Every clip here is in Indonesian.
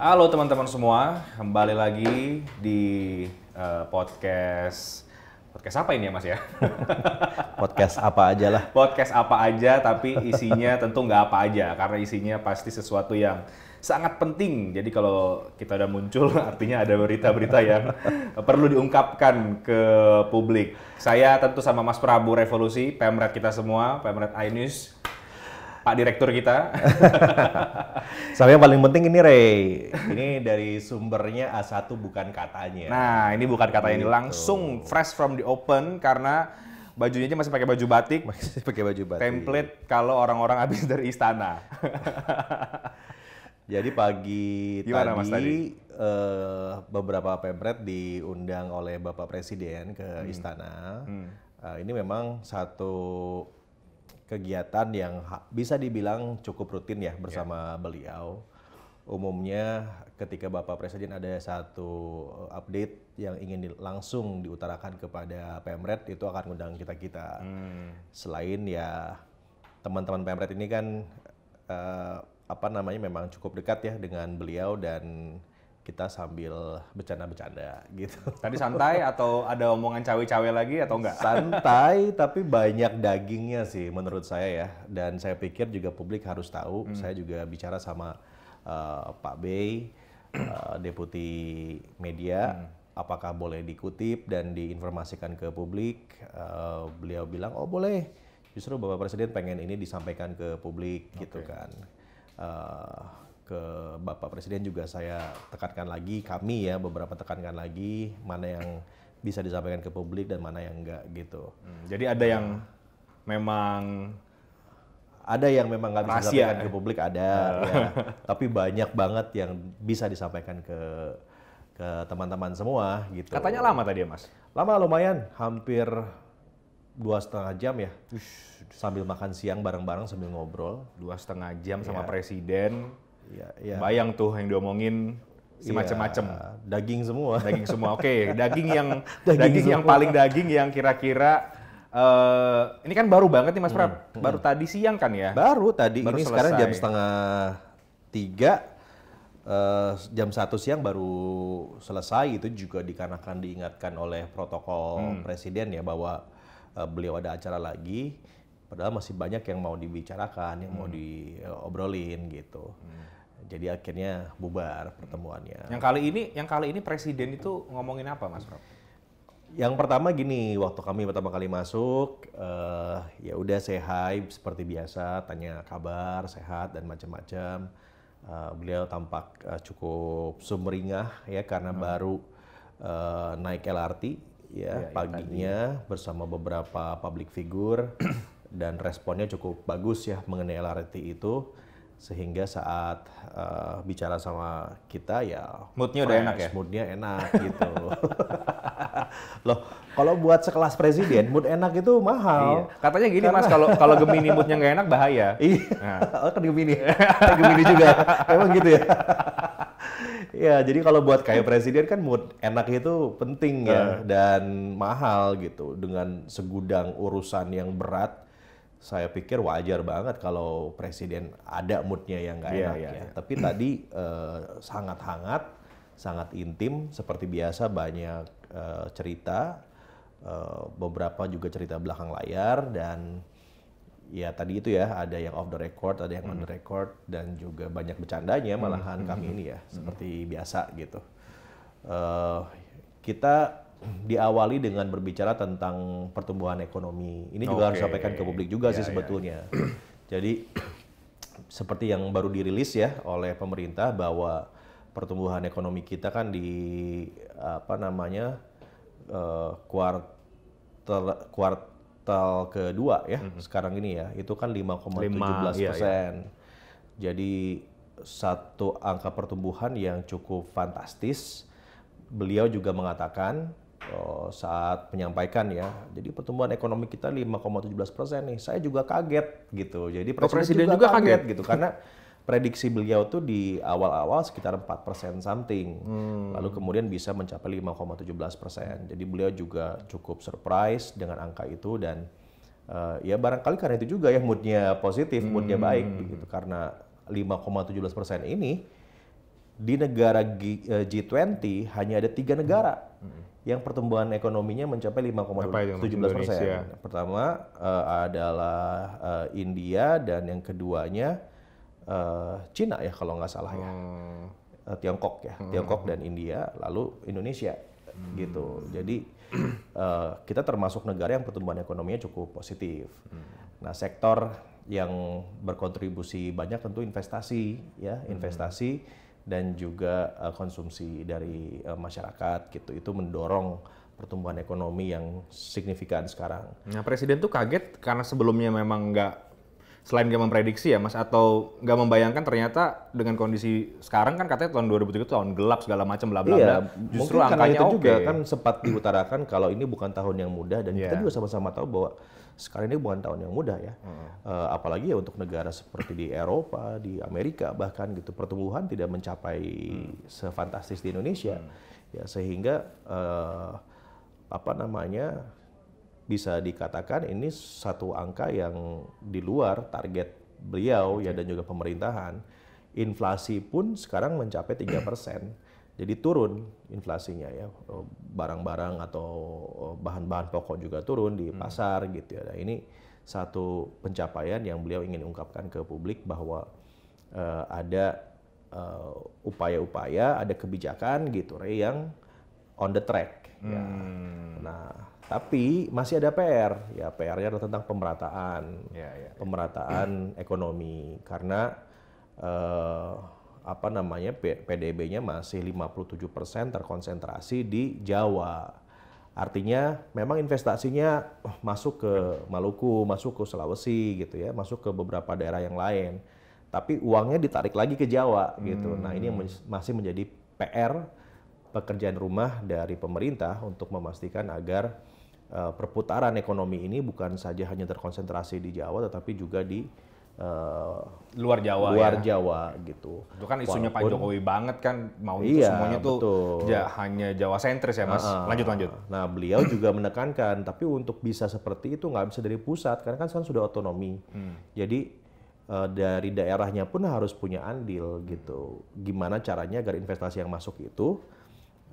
Halo teman-teman semua, kembali lagi di uh, podcast podcast apa ini ya Mas ya? podcast apa aja lah. Podcast apa aja tapi isinya tentu nggak apa aja karena isinya pasti sesuatu yang sangat penting. Jadi kalau kita udah muncul artinya ada berita-berita yang perlu diungkapkan ke publik. Saya tentu sama Mas Prabu Revolusi, Pemret kita semua, Pemret Ainus. Pak Direktur kita. Sampai yang paling penting ini Ray. ini dari sumbernya A1 bukan katanya. Nah ini bukan katanya, ini gitu. langsung fresh from the open karena bajunya aja masih pakai baju batik. Masih pakai baju batik. Template kalau orang-orang habis dari istana. Jadi pagi Gimana, tadi, Mas, tadi? Uh, beberapa pemret diundang oleh Bapak Presiden ke hmm. istana. Hmm. Uh, ini memang satu kegiatan yang bisa dibilang cukup rutin ya bersama yeah. beliau. Umumnya ketika Bapak Presiden ada satu eh, update yang ingin di, langsung diutarakan kepada Pemret itu akan mengundang kita kita. Hmm. Selain ya teman-teman Pemret ini kan uh, apa namanya memang cukup dekat ya dengan beliau dan kita sambil bercanda-bercanda gitu. Tadi santai atau ada omongan cawe-cawe lagi atau enggak? Santai tapi banyak dagingnya sih menurut saya ya. Dan saya pikir juga publik harus tahu. Hmm. Saya juga bicara sama uh, Pak Bey, uh, deputi media. Hmm. Apakah boleh dikutip dan diinformasikan ke publik? Uh, beliau bilang, oh boleh. Justru Bapak Presiden pengen ini disampaikan ke publik okay. gitu kan. Uh, ke Bapak Presiden juga saya tekankan lagi, kami ya beberapa tekankan lagi mana yang bisa disampaikan ke publik dan mana yang enggak gitu. Hmm, jadi ada yang memang ada yang memang nggak bisa rahasia. disampaikan ke ya? publik ada, uh. ya. tapi banyak banget yang bisa disampaikan ke ke teman-teman semua gitu. Katanya lama tadi ya mas? Lama lumayan, hampir dua setengah jam ya. Ush. Sambil makan siang bareng-bareng sambil ngobrol. Dua setengah jam sama iya. presiden ya, ya. bayang tuh yang diomongin si ya, macem macem daging semua daging semua oke okay. daging yang daging, daging yang paling daging yang kira-kira uh, ini kan baru banget nih Mas Prab hmm, hmm, baru hmm. tadi siang kan ya baru tadi baru ini selesai. sekarang jam setengah tiga Uh, jam satu siang baru selesai itu juga dikarenakan diingatkan oleh protokol hmm. presiden ya bahwa uh, beliau ada acara lagi padahal masih banyak yang mau dibicarakan yang mau diobrolin gitu hmm. Jadi akhirnya bubar pertemuannya. Yang kali ini, yang kali ini presiden itu ngomongin apa, Mas Rob? Yang pertama gini, waktu kami pertama kali masuk, uh, ya udah sehat seperti biasa, tanya kabar, sehat dan macam-macam. Uh, beliau tampak uh, cukup sumringah ya karena hmm. baru uh, naik LRT ya, ya paginya ya. bersama beberapa public figure dan responnya cukup bagus ya mengenai LRT itu sehingga saat uh, bicara sama kita ya moodnya udah enak ya moodnya enak gitu loh kalau buat sekelas presiden mood enak itu mahal iya. katanya gini Karena... mas kalau kalau gemini moodnya nggak enak bahaya iya nah. oh, kan gemini kan gemini juga emang gitu ya ya jadi kalau buat kayak presiden kan mood enak itu penting ya uh. dan mahal gitu dengan segudang urusan yang berat saya pikir wajar banget kalau presiden ada moodnya yang nggak yeah, enak yeah, ya. Yeah. Tapi tadi uh, sangat hangat, sangat intim, seperti biasa banyak uh, cerita, uh, beberapa juga cerita belakang layar dan ya tadi itu ya ada yang off the record, ada yang mm. on the hmm. record dan juga banyak bercandanya hmm. malahan mm. kami hmm. ini ya mm. seperti biasa gitu. Uh, kita diawali dengan berbicara tentang pertumbuhan ekonomi. Ini juga okay. harus sampaikan ke publik juga yeah, sih ya, ya. sebetulnya. Yeah. Jadi seperti yang baru dirilis ya oleh pemerintah bahwa pertumbuhan ekonomi kita kan di apa namanya uh, kuartal kuartal kedua ya mm -hmm. sekarang ini ya itu kan 5,17 persen. Iya, iya. Jadi satu angka pertumbuhan yang cukup fantastis. Beliau juga mengatakan Oh, saat menyampaikan ya. Jadi pertumbuhan ekonomi kita 5,17 persen nih. Saya juga kaget gitu. Jadi oh, presiden, presiden juga, juga kaget, kaget gitu karena prediksi beliau tuh di awal-awal sekitar 4 persen something. Hmm. Lalu kemudian bisa mencapai 5,17 persen. Jadi beliau juga cukup surprise dengan angka itu dan uh, ya barangkali karena itu juga ya moodnya positif, hmm. moodnya baik gitu karena 5,17 persen ini di negara G, eh, G20 hanya ada tiga negara. Hmm yang pertumbuhan ekonominya mencapai 5,17 persen. Pertama uh, adalah uh, India dan yang keduanya uh, Cina ya kalau nggak salah ya. hmm. ya, uh, Tiongkok ya, hmm. Tiongkok dan India, lalu Indonesia hmm. gitu. Jadi uh, kita termasuk negara yang pertumbuhan ekonominya cukup positif. Hmm. Nah sektor yang berkontribusi banyak tentu investasi ya, hmm. investasi dan juga uh, konsumsi dari uh, masyarakat gitu itu mendorong pertumbuhan ekonomi yang signifikan sekarang. Nah presiden tuh kaget karena sebelumnya memang nggak selain nggak memprediksi ya mas atau nggak membayangkan ternyata dengan kondisi sekarang kan katanya tahun 2003 itu tahun gelap segala macam bla bla iya, justru angkanya itu juga okay. juga kan sempat diutarakan kalau ini bukan tahun yang mudah dan yeah. kita iya. juga sama-sama tahu bahwa sekarang ini bukan tahun yang mudah ya. Hmm. Uh, apalagi ya untuk negara seperti di Eropa, di Amerika bahkan gitu pertumbuhan tidak mencapai hmm. sefantastis di Indonesia. Hmm. Ya sehingga uh, apa namanya bisa dikatakan ini satu angka yang di luar target beliau okay. ya dan juga pemerintahan. Inflasi pun sekarang mencapai 3% jadi turun inflasinya ya oh, barang-barang atau oh, bahan-bahan pokok juga turun di hmm. pasar hmm. gitu ya. Nah, ini satu pencapaian yang beliau ingin ungkapkan ke publik bahwa uh, ada eh, upaya-upaya, uh, ada kebijakan gitu Ray yang on the track. Ya. Hmm. Ya. Nah, tapi masih ada PR. Ya, PR-nya adalah tentang pemerataan, ya, ya, ya. pemerataan ya. ekonomi karena uh, apa namanya PDB-nya masih 57% terkonsentrasi di Jawa. Artinya memang investasinya oh, masuk ke Maluku, masuk ke Sulawesi gitu ya, masuk ke beberapa daerah yang lain. Tapi uangnya ditarik lagi ke Jawa gitu. Hmm. Nah, ini masih menjadi PR pekerjaan rumah dari pemerintah untuk memastikan agar uh, perputaran ekonomi ini bukan saja hanya terkonsentrasi di Jawa tetapi juga di uh, luar Jawa ya. luar ya? Jawa gitu itu kan isunya Walaupun, Pak Jokowi banget kan mau itu iya, semuanya tuh betul. hanya Jawa sentris ya mas uh, lanjut lanjut nah beliau juga menekankan tapi untuk bisa seperti itu nggak bisa dari pusat karena kan sekarang sudah otonomi hmm. jadi uh, dari daerahnya pun harus punya andil gitu gimana caranya agar investasi yang masuk itu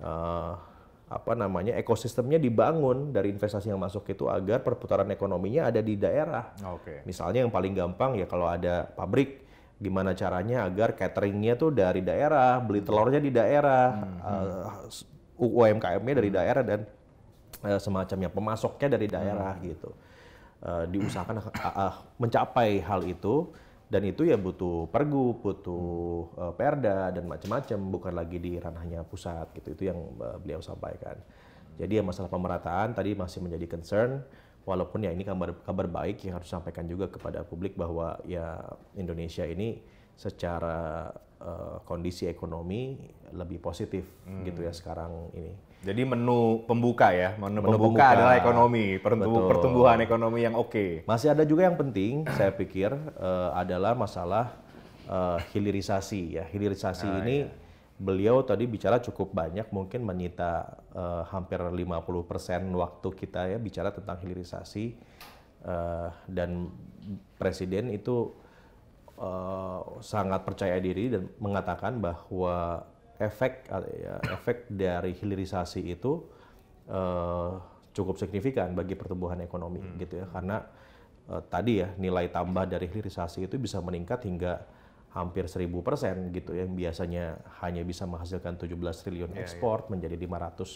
uh, apa namanya ekosistemnya dibangun dari investasi yang masuk itu agar perputaran ekonominya ada di daerah. Oke. Okay. Misalnya yang paling gampang ya kalau ada pabrik gimana caranya agar cateringnya tuh dari daerah, beli telurnya di daerah, hmm. uh, eh, hmm. UMKM-nya dari hmm. daerah dan uh, semacamnya pemasoknya dari daerah hmm. gitu. Uh, diusahakan uh, uh, mencapai hal itu dan itu ya butuh pergub, butuh uh, perda dan macam-macam, bukan lagi di ranahnya pusat gitu. Itu yang uh, beliau sampaikan. Jadi ya masalah pemerataan tadi masih menjadi concern walaupun ya ini kabar kabar baik yang harus disampaikan juga kepada publik bahwa ya Indonesia ini secara uh, kondisi ekonomi lebih positif hmm. gitu ya hmm. sekarang ini. Jadi menu pembuka ya, menu, menu pembuka, pembuka adalah ekonomi, pertumbuh, pertumbuhan ekonomi yang oke. Okay. Masih ada juga yang penting saya pikir uh, adalah masalah uh, hilirisasi ya. Hilirisasi ah, ini iya. beliau tadi bicara cukup banyak mungkin menyita uh, hampir 50% waktu kita ya bicara tentang hilirisasi uh, dan presiden itu uh, sangat percaya diri dan mengatakan bahwa efek eh, ya, efek dari hilirisasi itu uh, cukup signifikan bagi pertumbuhan ekonomi hmm. gitu ya karena uh, tadi ya nilai tambah dari hilirisasi itu bisa meningkat hingga hampir 1000 persen gitu ya, yang biasanya hanya bisa menghasilkan 17 triliun yeah, ya. ekspor yeah. menjadi 500 uh,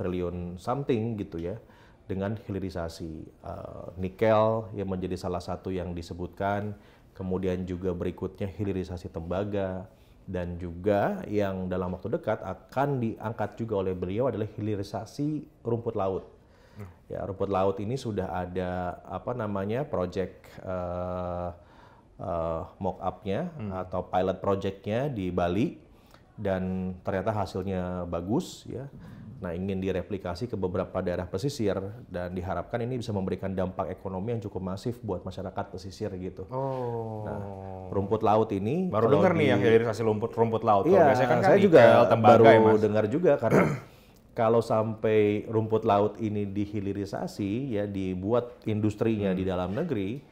triliun something gitu ya dengan hilirisasi uh, nikel yang menjadi salah satu yang disebutkan kemudian juga berikutnya hilirisasi tembaga dan juga yang dalam waktu dekat akan diangkat juga oleh beliau adalah hilirisasi rumput laut. Hmm. Ya, rumput laut ini sudah ada apa namanya project uh, eh, uh, eh, mock up-nya hmm. atau pilot project-nya di Bali dan ternyata hasilnya bagus ya. Hmm Nah, ingin direplikasi ke beberapa daerah pesisir dan diharapkan ini bisa memberikan dampak ekonomi yang cukup masif buat masyarakat pesisir gitu. Oh. Nah, rumput laut ini baru dengar nih yang hilirisasi rumput rumput laut. Iya, biasanya kan saya juga baru ya, dengar juga karena kalau sampai rumput laut ini dihilirisasi ya dibuat industrinya hmm. di dalam negeri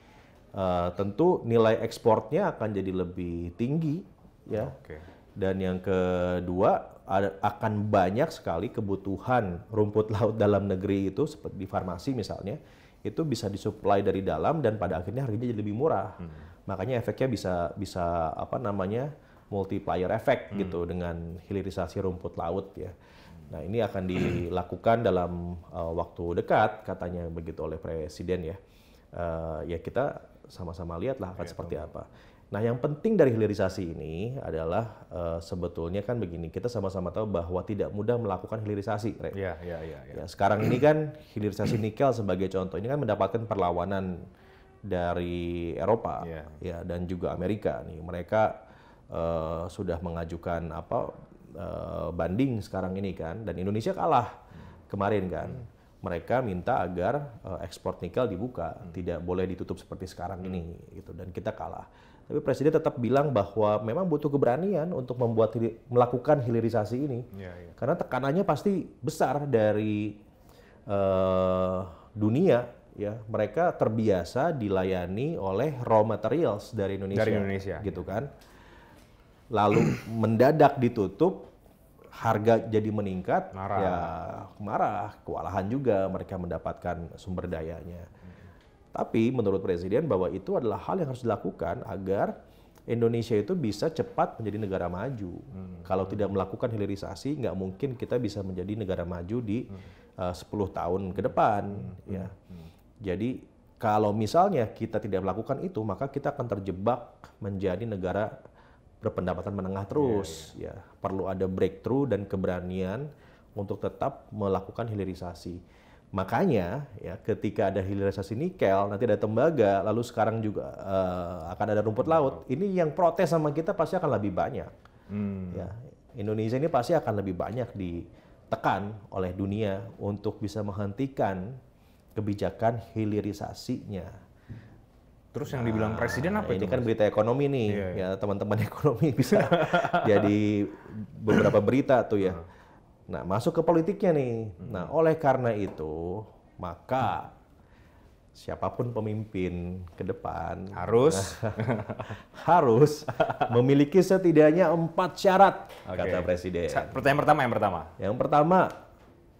uh, tentu nilai ekspornya akan jadi lebih tinggi ya. Okay. Dan yang kedua ada, akan banyak sekali kebutuhan rumput laut dalam negeri itu seperti di farmasi misalnya itu bisa disuplai dari dalam dan pada akhirnya harganya jadi lebih murah. Hmm. Makanya efeknya bisa bisa apa namanya multiplier effect hmm. gitu dengan hilirisasi rumput laut ya. Nah, ini akan dilakukan dalam uh, waktu dekat katanya begitu oleh presiden ya. Uh, ya kita sama-sama lihatlah akan ya, seperti apa. Nah, yang penting dari hilirisasi ini adalah uh, sebetulnya kan begini, kita sama-sama tahu bahwa tidak mudah melakukan hilirisasi, Iya, iya, iya. Ya. Ya, sekarang ini kan hilirisasi nikel sebagai contoh ini kan mendapatkan perlawanan dari Eropa ya, ya dan juga Amerika nih. Mereka uh, sudah mengajukan apa uh, banding sekarang ini kan dan Indonesia kalah kemarin kan. Hmm mereka minta agar ekspor nikel dibuka, hmm. tidak boleh ditutup seperti sekarang hmm. ini gitu dan kita kalah. Tapi presiden tetap bilang bahwa memang butuh keberanian untuk membuat melakukan hilirisasi ini. Ya, ya. Karena tekanannya pasti besar dari uh, dunia ya. Mereka terbiasa dilayani oleh raw materials dari Indonesia. Dari Indonesia. Gitu ya. kan. Lalu mendadak ditutup harga jadi meningkat, marah. ya marah, kewalahan juga mereka mendapatkan sumber dayanya. Tapi menurut Presiden bahwa itu adalah hal yang harus dilakukan agar Indonesia itu bisa cepat menjadi negara maju. Hmm. Kalau tidak melakukan hilirisasi, nggak mungkin kita bisa menjadi negara maju di hmm. Eh, uh, 10 tahun ke depan. Hmm. hmm. Ya. Hmm. Jadi kalau misalnya kita tidak melakukan itu, maka kita akan terjebak menjadi negara berpendapatan menengah iya, terus. Yeah, yeah. Ya, perlu ada breakthrough dan keberanian untuk tetap melakukan hilirisasi. Makanya ya ketika ada hilirisasi nikel, nanti ada tembaga, lalu sekarang juga uh, akan ada rumput laut. Ini yang protes sama kita pasti akan lebih banyak. Hmm. Ya, Indonesia ini pasti akan lebih banyak ditekan oleh dunia untuk bisa menghentikan kebijakan hilirisasinya. Terus yang dibilang nah, presiden apa ini itu? Ini kan berita ekonomi nih, iya, iya. ya teman-teman ekonomi bisa jadi beberapa berita tuh ya. Uh -huh Nah, masuk ke politiknya nih. Hmm. Nah, oleh karena itu, maka siapapun pemimpin ke depan harus harus memiliki setidaknya empat syarat, okay. kata presiden. Pertanyaan pertama yang pertama. Yang pertama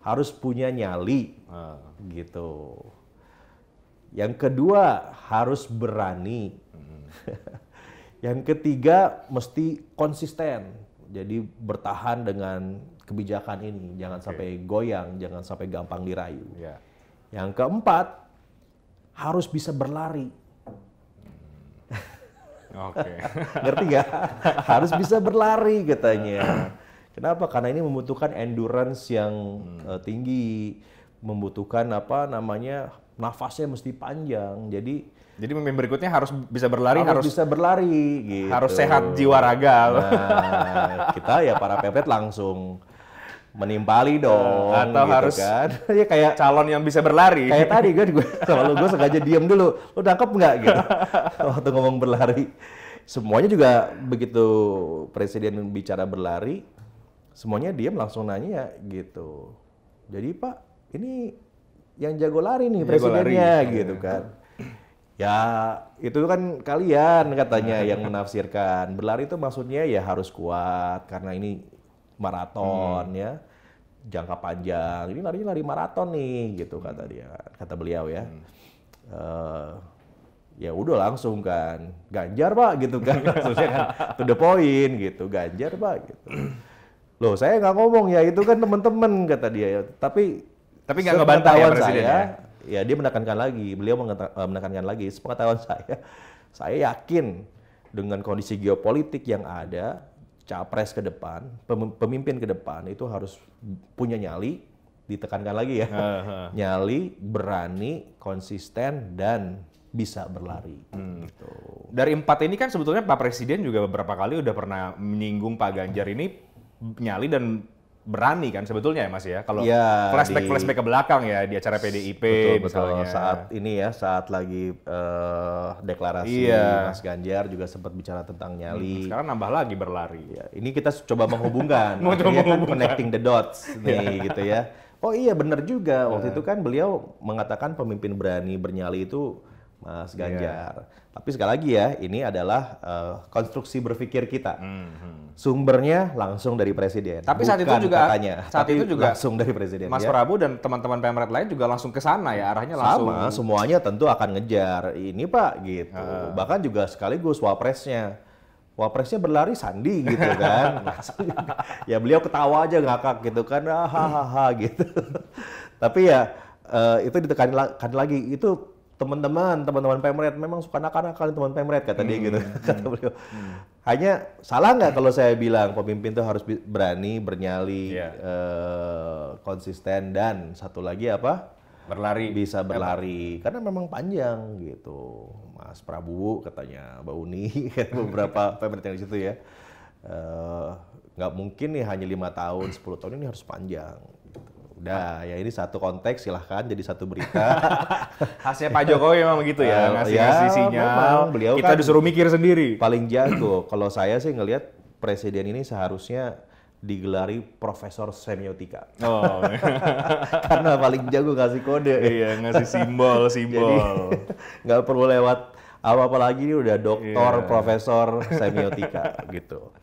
harus punya nyali. Hmm. Gitu. Yang kedua harus berani. Hmm. yang ketiga mesti konsisten jadi bertahan dengan kebijakan ini, jangan okay. sampai goyang, jangan sampai gampang dirayu. Yeah. Yang keempat, harus bisa berlari. Oke. Ngerti ya. Harus bisa berlari katanya. Kenapa? Karena ini membutuhkan endurance yang hmm. uh, tinggi, membutuhkan apa namanya nafasnya mesti panjang. Jadi jadi pemimpin berikutnya harus bisa berlari, harus, harus bisa berlari, gitu. harus sehat jiwa raga. Nah, kita ya para pepet langsung menimpali dong nah, atau gitu harus kan. ya kayak calon yang bisa berlari kayak tadi kan gue selalu gue sengaja diem dulu lu tangkap nggak gitu waktu ngomong berlari semuanya juga begitu presiden bicara berlari semuanya diem langsung nanya gitu jadi pak ini yang jago lari nih presidennya gitu kan iya. Ya, itu kan kalian katanya yang menafsirkan. Berlari itu maksudnya ya harus kuat karena ini maraton hmm. ya. Jangka panjang. Ini larinya lari maraton nih gitu hmm. kata dia. Kata beliau ya. Hmm. Uh, ya udah langsung kan Ganjar pak gitu kan maksudnya kan to the point gitu Ganjar pak gitu loh saya nggak ngomong ya itu kan teman-teman kata dia tapi tapi nggak ngebantah ya presiden saya, ya ya dia menekankan lagi, beliau eh, menekankan lagi, sepengetahuan saya, saya yakin dengan kondisi geopolitik yang ada, capres ke depan, pemimpin ke depan itu harus punya nyali, ditekankan lagi ya, nyali, berani, konsisten dan bisa berlari. Hmm. Gitu. Dari empat ini kan sebetulnya Pak Presiden juga beberapa kali udah pernah menyinggung Pak Ganjar ini nyali dan berani kan sebetulnya ya Mas ya kalau ya, flashback di, flashback ke belakang ya di acara PDIP betul, misalnya betul. saat ini ya saat lagi uh, deklarasi iya. Mas Ganjar juga sempat bicara tentang hmm, nyali hmm, sekarang nambah lagi berlari ya, ini kita coba menghubungkan Mau coba kan connecting the dots nih iya. gitu ya oh iya benar juga waktu iya. itu kan beliau mengatakan pemimpin berani bernyali itu Mas iya. Ganjar. Yeah. Tapi sekali lagi ya, ini adalah uh, konstruksi berpikir kita. Mm-hmm. Sumbernya langsung dari presiden. Tapi Bukan saat itu juga katanya, saat tapi itu juga langsung dari presiden. Mas ya. Prabu dan teman-teman pemret lain juga langsung ke sana ya, arahnya langsung. Sama, semuanya tentu akan ngejar ini Pak gitu. Uh. Bahkan juga sekaligus wapresnya. Wapresnya berlari Sandi gitu kan. ya beliau ketawa aja ngakak gitu kan. Hahaha gitu. tapi ya uh, itu ditekan kan lagi itu teman-teman, teman-teman Pemret memang suka nakal-nakal teman Pemret kata hmm. dia gitu. Hmm, kata beliau. Hmm. Hanya salah nggak kalau saya bilang pemimpin itu harus berani, bernyali, yeah. Iya. uh, konsisten dan satu lagi apa? Berlari. Bisa berlari. ya. Karena memang panjang gitu. Mas Prabowo katanya, Mbak Uni, beberapa Pemret yang di situ ya. Eh, nggak mungkin nih hanya lima tahun, 10 tahun ini harus panjang Udah, ya ini satu konteks silahkan jadi satu berita. Khasnya Pak Jokowi memang begitu ya, ngasih eh, ngasih ya, sinyal. beliau kita kan disuruh mikir sendiri. Paling jago. Kalau saya sih ngelihat presiden ini seharusnya digelari Profesor Semiotika. Oh. Karena paling jago ngasih kode. Iya, ngasih simbol, simbol. nggak perlu lewat apa-apa lagi ini udah doktor, yeah. profesor semiotika gitu.